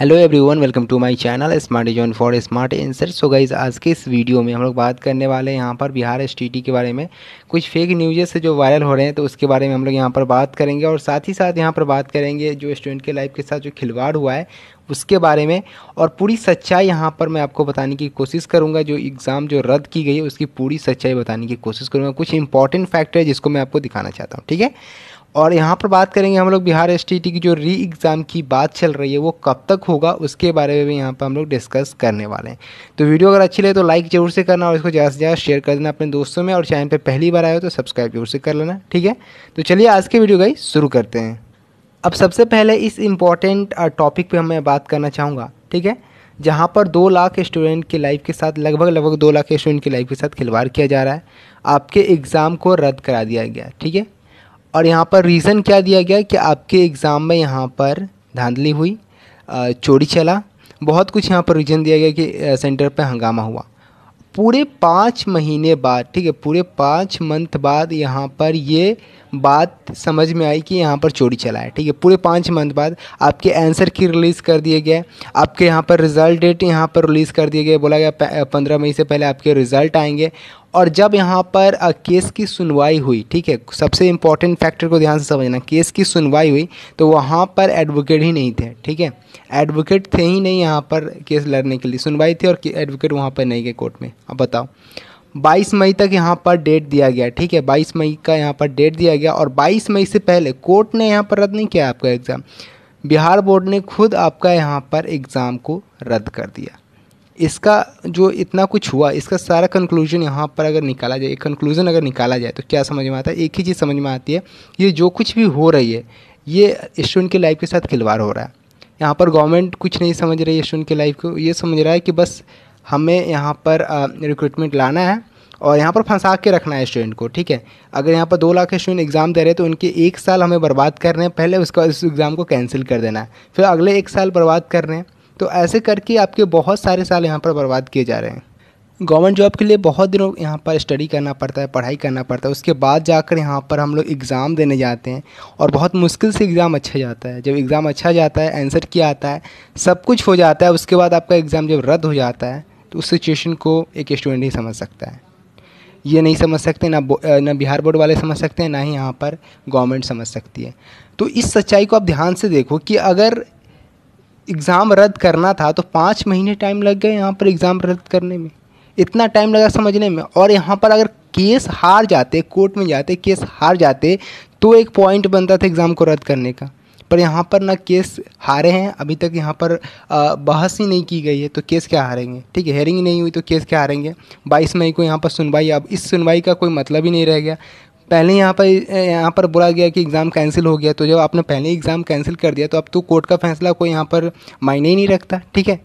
hello everyone welcome to my channel smart zone for smart answer so guys आज के इस video में हम लोग बात करने वाले हैं यहाँ पर बिहार एस के बारे में कुछ फेक न्यूज़ जो वायरल हो रहे हैं तो उसके बारे में हम लोग यहाँ पर बात करेंगे और साथ ही साथ यहाँ पर बात करेंगे जो स्टूडेंट के लाइफ के साथ जो खिलवाड़ हुआ है उसके बारे में और पूरी सच्चाई यहाँ पर मैं आपको बताने की कोशिश करूँगा जो एग्ज़ाम जो रद्द की गई है उसकी पूरी सच्चाई बताने की कोशिश करूँगा कुछ इंपॉर्टेंट फैक्टर है जिसको मैं आपको दिखाना चाहता हूँ ठीक है और यहाँ पर बात करेंगे हम लोग बिहार एस की जो री एग्ज़ाम की बात चल रही है वो कब तक होगा उसके बारे में भी यहाँ पर हम लोग डिस्कस करने वाले हैं तो वीडियो अगर अच्छी लगे तो लाइक जरूर से करना और इसको ज़्यादा से ज़्यादा शेयर कर देना अपने दोस्तों में और चैनल पर पहली बार आए हो तो सब्सक्राइब जरूर से कर लेना ठीक है तो चलिए आज के वीडियो का शुरू करते हैं अब सबसे पहले इस इम्पॉर्टेंट टॉपिक पर मैं बात करना चाहूँगा ठीक है जहाँ पर दो लाख स्टूडेंट की लाइफ के साथ लगभग लगभग दो लाख स्टूडेंट की लाइफ के साथ खिलवाड़ किया जा रहा है आपके एग्ज़ाम को रद्द करा दिया गया ठीक है और यहाँ पर रीज़न क्या दिया गया कि आपके एग्ज़ाम में यहाँ पर धांधली हुई चोरी चला बहुत कुछ यहाँ पर रीज़न दिया गया कि सेंटर पर हंगामा हुआ पूरे पाँच महीने बाद ठीक है पूरे पाँच मंथ बाद यहाँ पर ये बात समझ में आई कि यहाँ पर चोरी चला है ठीक है पूरे पाँच मंथ बाद आपके आंसर की रिलीज़ कर दिए गए आपके यहाँ पर रिज़ल्ट डेट यहाँ पर रिलीज़ कर दिए गए बोला गया पंद्रह मई से पहले आपके रिज़ल्ट आएंगे और जब यहाँ पर केस की सुनवाई हुई ठीक है सबसे इम्पॉर्टेंट फैक्टर को ध्यान से समझना केस की सुनवाई हुई तो वहाँ पर एडवोकेट ही नहीं थे ठीक है एडवोकेट थे ही नहीं यहाँ पर केस लड़ने के लिए सुनवाई थी और एडवोकेट वहाँ पर नहीं गए कोर्ट में अब बताओ 22 मई तक यहाँ पर डेट दिया गया ठीक है 22 मई का यहाँ पर डेट दिया गया और 22 मई से पहले कोर्ट ने यहाँ पर रद्द नहीं किया आपका एग्ज़ाम बिहार बोर्ड ने खुद आपका यहाँ पर एग्ज़ाम को रद्द कर दिया इसका जो इतना कुछ हुआ इसका सारा कंक्लूजन यहाँ पर अगर निकाला जाए कंक्लूजन अगर निकाला जाए तो क्या समझ में आता है एक ही चीज़ समझ में आती है ये जो कुछ भी हो रही है ये स्टूडेंट की लाइफ के साथ खिलवाड़ हो रहा है यहाँ पर गवर्नमेंट कुछ नहीं समझ रही है स्टूडेंट की लाइफ को ये समझ रहा है कि बस हमें यहाँ पर रिक्रूटमेंट लाना है और यहाँ पर फंसा के रखना है स्टूडेंट को ठीक है अगर यहाँ पर दो लाख स्टूडेंट एग्ज़ाम दे रहे हैं तो उनके एक साल हमें बर्बाद कर रहे हैं पहले उसका उस एग्ज़ाम को कैंसिल कर देना है फिर अगले एक साल बर्बाद कर रहे हैं तो ऐसे करके आपके बहुत सारे साल यहाँ पर बर्बाद किए जा रहे हैं गवर्नमेंट जॉब के लिए बहुत दिनों यहाँ पर स्टडी करना पड़ता है पढ़ाई करना पड़ता है उसके बाद जाकर यहाँ पर हम लोग एग्ज़ाम देने जाते हैं और बहुत मुश्किल से एग्ज़ाम अच्छा जाता है जब एग्ज़ाम अच्छा जाता है आंसर किया आता है सब कुछ हो जाता है उसके बाद आपका एग्ज़ाम जब रद्द हो जाता है तो उस सिचुएशन को एक स्टूडेंट ही समझ सकता है ये नहीं समझ सकते ना ना बिहार बोर्ड वाले समझ सकते हैं ना ही यहाँ पर गवर्नमेंट समझ सकती है तो इस सच्चाई को आप ध्यान से देखो कि अगर एग्ज़ाम रद्द करना था तो पाँच महीने टाइम लग गए यहाँ पर एग्ज़ाम रद्द करने में इतना टाइम लगा समझने में और यहाँ पर अगर केस हार जाते कोर्ट में जाते केस हार जाते तो एक पॉइंट बनता था एग्ज़ाम को रद्द करने का पर यहाँ पर ना केस हारे हैं अभी तक यहाँ पर बहस ही नहीं की गई है तो केस क्या हारेंगे ठीक है हेयरिंग नहीं हुई तो केस क्या हारेंगे बाईस मई को यहाँ पर सुनवाई अब इस सुनवाई का कोई मतलब ही नहीं रह गया पहले यहाँ पर यहाँ पर बोला गया कि एग्ज़ाम कैंसिल हो गया तो जब आपने पहले एग्ज़ाम कैंसिल कर दिया तो अब तो कोर्ट का फैसला कोई यहाँ पर मायने ही नहीं रखता ठीक है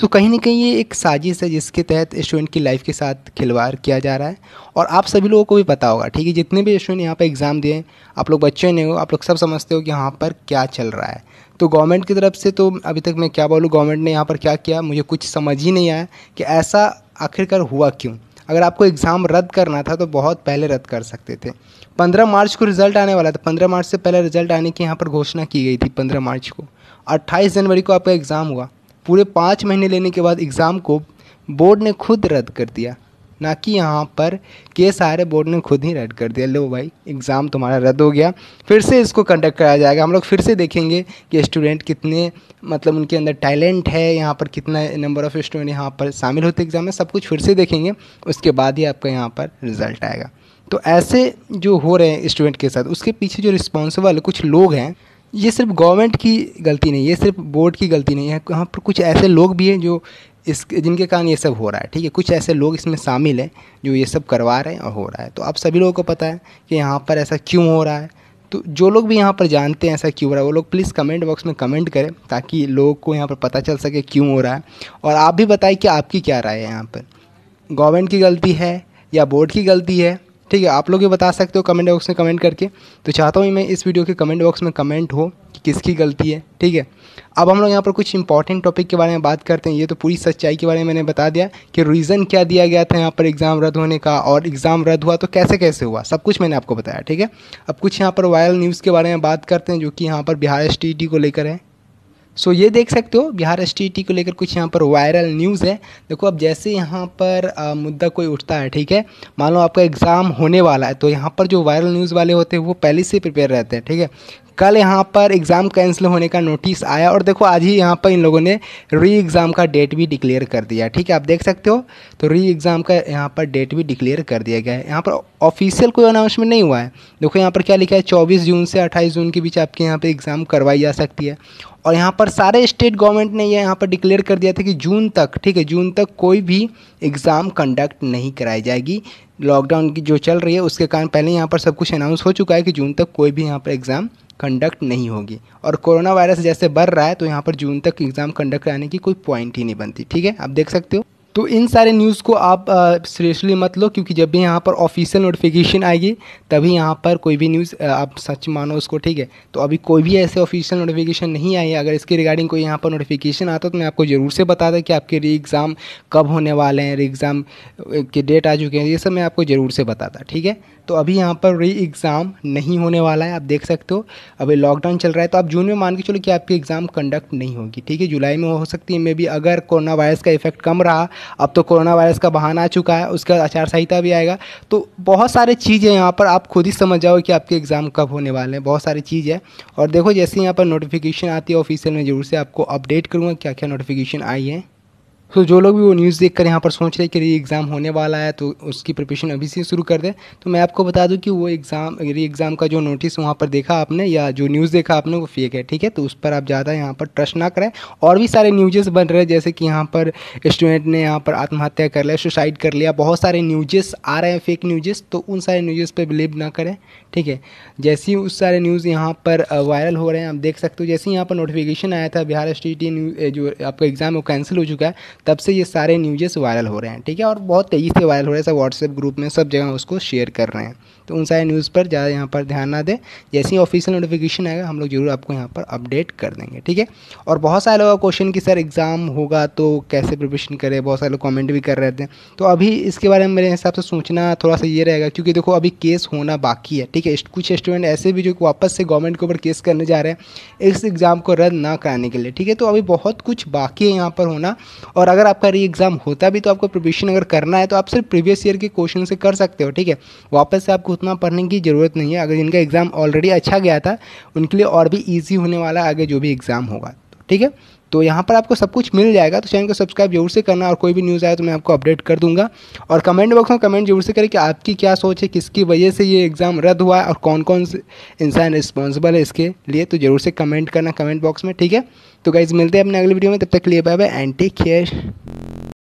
तो कहीं ना कहीं ये एक साजिश है जिसके तहत स्टूडेंट की लाइफ के साथ खिलवाड़ किया जा रहा है और आप सभी लोगों को भी पता होगा ठीक है जितने भी स्टूडेंट यहाँ पर एग्ज़ाम दिए आप लोग बच्चे नहीं हो आप लोग सब समझते हो कि यहाँ पर क्या चल रहा है तो गवर्नमेंट की तरफ से तो अभी तक मैं क्या बोलूँ गवर्नमेंट ने यहाँ पर क्या किया मुझे कुछ समझ ही नहीं आया कि ऐसा आखिरकार हुआ क्यों अगर आपको एग्ज़ाम रद्द करना था तो बहुत पहले रद्द कर सकते थे पंद्रह मार्च को रिज़ल्ट आने वाला था पंद्रह मार्च से पहले रिज़ल्ट आने की यहाँ पर घोषणा की गई थी पंद्रह मार्च को अट्ठाईस जनवरी को आपका एग्ज़ाम हुआ पूरे पाँच महीने लेने के बाद एग्ज़ाम को बोर्ड ने खुद रद्द कर दिया ना कि यहाँ पर के सारे बोर्ड ने खुद ही रद्द कर दिया लो भाई एग्ज़ाम तुम्हारा रद्द हो गया फिर से इसको कंडक्ट कराया जाएगा हम लोग फिर से देखेंगे कि स्टूडेंट कितने मतलब उनके अंदर टैलेंट है यहाँ पर कितना नंबर ऑफ़ स्टूडेंट यहाँ पर शामिल होते एग्ज़ाम में सब कुछ फिर से देखेंगे उसके बाद ही आपका यहाँ पर रिज़ल्ट आएगा तो ऐसे जो हो रहे हैं स्टूडेंट के साथ उसके पीछे जो रिस्पॉन्सिबल कुछ लोग हैं ये सिर्फ गवर्नमेंट की गलती नहीं है ये सिर्फ बोर्ड की गलती नहीं है यहाँ पर कुछ ऐसे लोग भी हैं जो इस जिनके कारण ये सब हो रहा है ठीक है कुछ ऐसे लोग इसमें शामिल हैं जो ये सब करवा रहे हैं और हो रहा है तो आप सभी लोगों को पता है कि यहाँ पर ऐसा क्यों हो रहा है तो जो लोग भी यहाँ पर जानते हैं ऐसा क्यों हो रहा है वो लोग प्लीज़ कमेंट बॉक्स में कमेंट करें ताकि लोगों को यहाँ पर पता चल सके क्यों हो रहा है और आप भी बताएं कि आपकी क्या राय है यहाँ पर गवर्नमेंट की गलती है या बोर्ड की गलती है ठीक है आप लोग ये बता सकते हो कमेंट बॉक्स में कमेंट करके तो चाहता हूँ मैं इस वीडियो के कमेंट बॉक्स में कमेंट हो कि किसकी गलती है ठीक है अब हम लोग यहाँ पर कुछ इंपॉर्टेंट टॉपिक के बारे में बात करते हैं ये तो पूरी सच्चाई के बारे में मैंने बता दिया कि रीज़न क्या दिया गया था यहाँ पर एग्ज़ाम रद्द होने का और एग्ज़ाम रद्द हुआ तो कैसे कैसे हुआ सब कुछ मैंने आपको बताया ठीक है अब कुछ यहाँ पर वायरल न्यूज़ के बारे में बात करते हैं जो कि यहाँ पर बिहार एस e को लेकर है सो ये देख सकते हो बिहार एस e को लेकर कुछ यहाँ पर वायरल न्यूज़ है देखो अब जैसे यहाँ पर आ, मुद्दा कोई उठता है ठीक है मान लो आपका एग्ज़ाम होने वाला है तो यहाँ पर जो वायरल न्यूज़ वाले होते हैं वो पहले से प्रिपेयर रहते हैं ठीक है कल यहाँ पर एग्ज़ाम कैंसिल होने का नोटिस आया और देखो आज ही यहाँ पर इन लोगों ने री एग्ज़ाम का डेट भी डिक्लेयर कर दिया ठीक है आप देख सकते हो तो री एग्ज़ाम का यहाँ पर डेट भी डिक्लेयर कर दिया गया है यहाँ पर ऑफिशियल कोई अनाउंसमेंट नहीं हुआ है देखो यहाँ पर क्या लिखा है चौबीस जून से अट्ठाईस जून के बीच आपके यहाँ पर एग्ज़ाम करवाई जा सकती है और यहाँ पर सारे स्टेट गवर्नमेंट ने यह यहाँ पर डिक्लेयर कर दिया था कि जून तक ठीक है जून तक कोई भी एग्ज़ाम कंडक्ट नहीं कराई जाएगी लॉकडाउन की जो चल रही है उसके कारण पहले यहाँ पर सब कुछ अनाउंस हो चुका है कि जून तक कोई भी यहाँ पर एग्ज़ाम कंडक्ट नहीं होगी और कोरोना वायरस जैसे बढ़ रहा है तो यहाँ पर जून तक एग्ज़ाम कंडक्ट कराने की कोई पॉइंट ही नहीं बनती ठीक है आप देख सकते हो तो इन सारे न्यूज़ को आप सीरियसली मत लो क्योंकि जब भी यहाँ पर ऑफिशियल नोटिफिकेशन आएगी तभी यहाँ पर कोई भी न्यूज़ आप सच मानो उसको ठीक है तो अभी कोई भी ऐसे ऑफिशियल नोटिफिकेशन नहीं आई है अगर इसके रिगार्डिंग कोई यहाँ पर नोटिफिकेशन आता तो मैं आपको ज़रूर से बताता कि आपके री एग्ज़ाम कब होने वाले हैं री एग्ज़ाम के डेट आ चुके हैं ये सब मैं आपको ज़रूर से बताता ठीक है तो अभी यहाँ पर री एग्ज़ाम नहीं होने वाला है आप देख सकते हो अभी लॉकडाउन चल रहा है तो आप जून में मान के चलो कि आपकी एग्ज़ाम कंडक्ट नहीं होगी ठीक है जुलाई में हो सकती है मे बी अगर कोरोना वायरस का इफेक्ट कम रहा अब तो कोरोना वायरस का बहाना आ चुका है उसका आचार संहिता भी आएगा तो बहुत सारे चीज़ें यहाँ पर आप खुद ही समझ जाओ कि आपके एग्ज़ाम कब होने वाले हैं बहुत सारी चीज़ है और देखो जैसे यहाँ पर नोटिफिकेशन आती है ऑफिशियल में ज़रूर से आपको अपडेट करूँगा क्या क्या नोटिफिकेशन आई है तो जो लोग भी वो न्यूज़ देखकर यहाँ पर सोच रहे कि री एग्ज़ाम होने वाला है तो उसकी प्रिपरेशन अभी से शुरू कर दें तो मैं आपको बता दूं कि वो एग्ज़ाम री एग्ज़ाम का जो नोटिस वहाँ पर देखा आपने या जो न्यूज़ देखा आपने वो फेक है ठीक है तो उस पर आप ज़्यादा यहाँ पर ट्रस्ट ना करें और भी सारे न्यूजेस बन रहे हैं जैसे कि यहाँ पर स्टूडेंट ने यहाँ पर आत्महत्या कर लिया सुसाइड कर लिया बहुत सारे न्यूजेस आ रहे हैं फेक न्यूजेस तो उन सारे न्यूजेस पर बिलीव ना करें ठीक है जैसे ही उस सारे न्यूज़ यहाँ पर वायरल हो रहे हैं आप देख सकते हो जैसे ही यहाँ पर नोटिफिकेशन आया था बिहार स्टेट जो आपका एग्ज़ाम वो कैंसिल हो चुका है तब से ये सारे न्यूजेस वायरल हो रहे हैं ठीक है और बहुत तेज़ी से वायरल हो रहे हैं सब व्हाट्सएप ग्रुप में सब जगह उसको शेयर कर रहे हैं तो उन सारे न्यूज़ पर ज़्यादा यहाँ पर ध्यान ना दें जैसे ही ऑफिशियल नोटिफिकेशन आएगा हम लोग जरूर आपको यहाँ पर अपडेट कर देंगे ठीक है और बहुत सारे लोगों का क्वेश्चन कि सर एग्ज़ाम होगा तो कैसे प्रिपरेशन करें बहुत सारे लोग कॉमेंट भी कर रहे थे तो अभी इसके बारे में मेरे हिसाब से सोचना थोड़ा सा ये रहेगा क्योंकि देखो अभी केस होना बाकी है ठीक है कुछ स्टूडेंट ऐसे भी जो वापस से गवर्नमेंट के ऊपर केस करने जा रहे हैं इस एग्ज़ाम को रद्द ना कराने के लिए ठीक है तो अभी बहुत कुछ बाकी है यहाँ पर होना और अगर आपका री एग्ज़ाम होता भी तो आपको प्रिपरेशन अगर करना है तो आप सिर्फ प्रीवियस ईयर के क्वेश्चन से कर सकते हो ठीक है वापस से आपको उतना पढ़ने की ज़रूरत नहीं है अगर जिनका एग्ज़ाम ऑलरेडी अच्छा गया था उनके लिए और भी ईजी होने वाला आगे जो भी एग्ज़ाम होगा ठीक है तो यहाँ पर आपको सब कुछ मिल जाएगा तो चैनल को सब्सक्राइब जरूर से करना और कोई भी न्यूज़ आए तो मैं आपको अपडेट कर दूंगा और कमेंट बॉक्स में कमेंट जरूर से करें कि आपकी क्या सोच है किसकी वजह से ये एग्ज़ाम रद्द हुआ है और कौन कौन इंसान रिस्पॉन्सिबल है इसके लिए तो जरूर से कमेंट करना कमेंट बॉक्स में ठीक है तो गाइज़ मिलते हैं अपने अगले वीडियो में तब तक लिए bye bye and take care